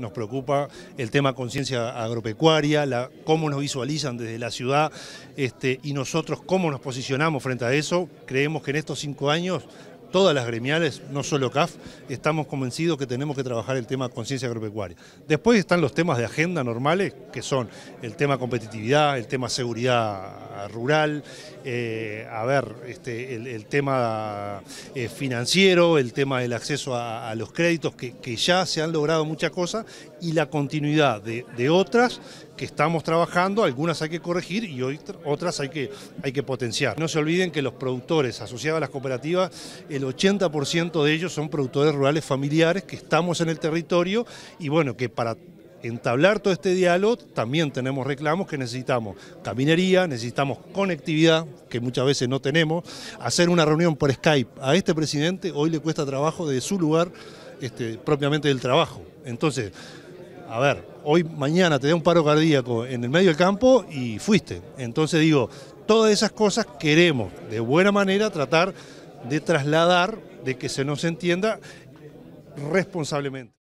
nos preocupa el tema conciencia agropecuaria, la, cómo nos visualizan desde la ciudad este, y nosotros cómo nos posicionamos frente a eso. Creemos que en estos cinco años todas las gremiales, no solo CAF, estamos convencidos que tenemos que trabajar el tema conciencia agropecuaria. Después están los temas de agenda normales, que son el tema competitividad, el tema seguridad rural, eh, a ver, este, el, tema eh, financiero, el tema del acceso a, los créditos, que, ya se han logrado muchas cosas, y la continuidad de, otras que estamos trabajando, algunas hay que corregir y otras hay que, hay que potenciar. No se olviden que los productores asociados a las cooperativas, el 80% de ellos son productores rurales familiares que estamos en el territorio y bueno, que para entablar todo este diálogo, también tenemos reclamos que necesitamos caminería, necesitamos conectividad, que muchas veces no tenemos, hacer una reunión por Skype. A este presidente hoy le cuesta trabajo de su lugar, este, propiamente del trabajo. Entonces, a ver, hoy mañana te da un paro cardíaco en el medio del campo y fuiste. Entonces digo, todas esas cosas queremos de buena manera tratar de trasladar, de que se nos entienda responsablemente.